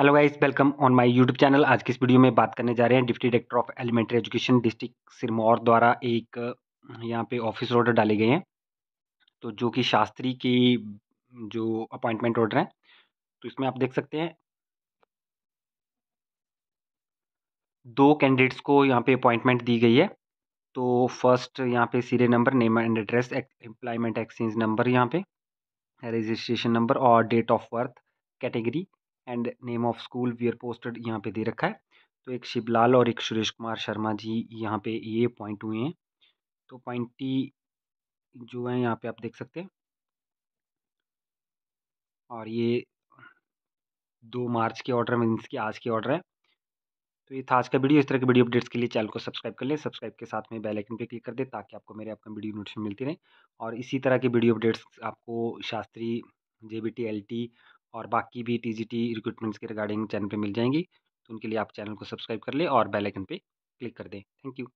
hello guys welcome on my YouTube channel आज की इस वीडियो में बात करने जा रहे हैं deputy director of elementary education district Sirmaur द्वारा एक यहाँ पे ऑफिस ऑर्डर डाले गए हैं तो जो कि शास्त्री की जो अपॉइंटमेंट ऑर्डर है तो इसमें आप देख सकते हैं दो कैंडिडेट्स को यहाँ पे अपॉइंटमेंट दी गई है तो फर्स्ट यहाँ पे serial number name and address employment exchange number यहाँ पे रजिस्ट्रेशन नंबर और date of birth category and name of school we are posted यहाँ पे दे रखा है तो एक शिवलाल और एक सुरेश कुमार शर्मा जी यहाँ पे ये पॉइंट हुए हैं तो पॉइंटी जो है यहाँ पे आप देख सकते हैं और ये दो मार्च के ऑर्डर मीन्स की आज के ऑर्डर है तो ये था आज का वीडियो इस तरह के वीडियो अपडेट्स के लिए चैनल को सब्सक्राइब कर लें सब्सक्राइब के साथ में बेल आइकन पे क्लिक कर दें ताकि आपको मेरे अपने वीडियो नोटिफिकेशन मिलती रहे और इसी तरह के वीडियो अपडेट्स आपको Shastri J B T L T और बाकी भी टी जी टी रिक्रूटमेंट्स के रिगार्डिंग चैनल पर मिल जाएंगी तो उनके लिए आप चैनल को सब्सक्राइब कर लें और बेलाइकन पर क्लिक कर दें थैंक यू